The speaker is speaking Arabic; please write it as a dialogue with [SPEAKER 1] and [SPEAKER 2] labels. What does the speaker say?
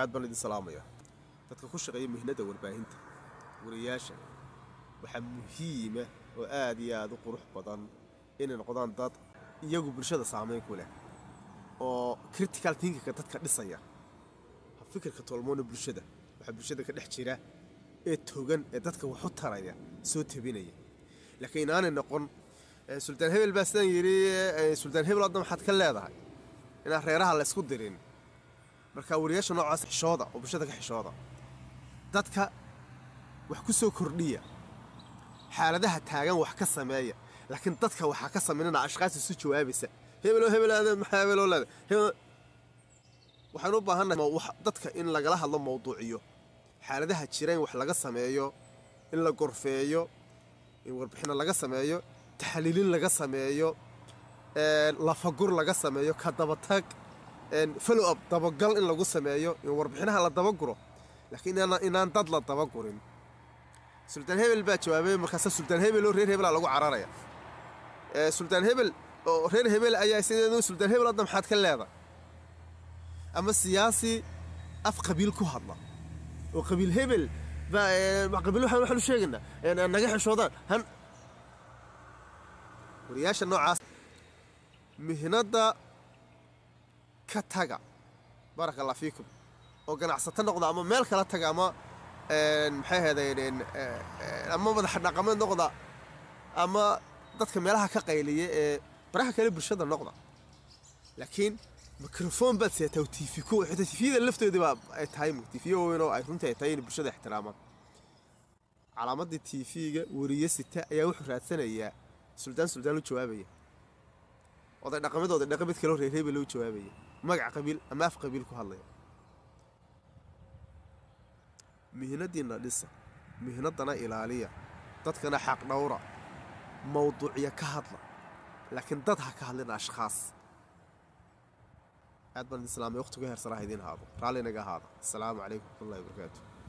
[SPEAKER 1] عاد بلدي السلام يا تدك خش غي مهنة دور باهنت ورياشة وحمهيمة وآدي يا ذوق روح بطن إن القضان ضاد يجو برشادة سامين كله أو كريتيكال تينك كتت كدي صيا فكر كتولمون برشادة وحب برشادة كده حشرة إتوجن إتدك وحط هرايا سوت بيني لكن أنا نقول سلطان هبل بس يري سلطان هبل قدام حد كله هذا إن أخيرا هلا سكوت markaa wariyaasha noocaas xishooda oo bulshada ka xishooda dadka wax ku soo kordhiya xaaladaha taagan wax ka sameeya laakiin dadka waxaa ka samaynana ashkaas isu jawaabaysa hebelo hebelaada maxaa hebeloolaada waxaanu u baahannahay dadka in lagala hadlo mawduuciyo xaaladaha jira in wax laga sameeyo in la gorfeeyo in warbixinno laga sameeyo taxliilin laga sameeyo lafagur laga sameeyo ka dabatag فلو اب دبقل ان لغو سمييو ان وربحينها لا دبقرو لكن ان ان ان دد لا دبقرين سلطان هبل الباتشو ابي مركز سلطان هبل ورير هبل لغو عرارايا سلطان هبل ورير هبل ايا سيدنا سلطان هبل ادم حات كليدا اما السياسي اف قبيل كو هضلا وقبيل هبل با ما قبيل وحنا وحنا شيغنا ان نغخ شودان هن ورياش النوع مهنه ka taga baaraka allah fiikum oo ganacsato noqda ama meel kala taga ama maxay haydeen ama madax dhaqameed noqda ama dadka meelaha ka qayliya ee baraha kale bulshada noqda laakiin mikrofon baad seetaa tiifi ku xitaa tiifiyada lafteediba ay tahay tiifiyo waaweyn oo ay runta ay tahay in bulshada ixtiraamaan calaamadii tiifiga wariye sita ayaa wuxuu raadsanayaa suldaan suldaan u jawaabaya oday dhaqamadooda dhaqamid kaloo reereeba loo jawaabaya magac qabiil ama af qabiil ku hadlaya mihnadiinna dhisa mihnaddana ilaaliya dadkana xaq dhowra mawduuciya ka hadla laakiin dad ha ka hadlina ashkhaas aad baan islaamay waqtigu heersanaha idiin haado raallinaga ahaada asalaamu calaykum waraxmatullahi wabarakaatu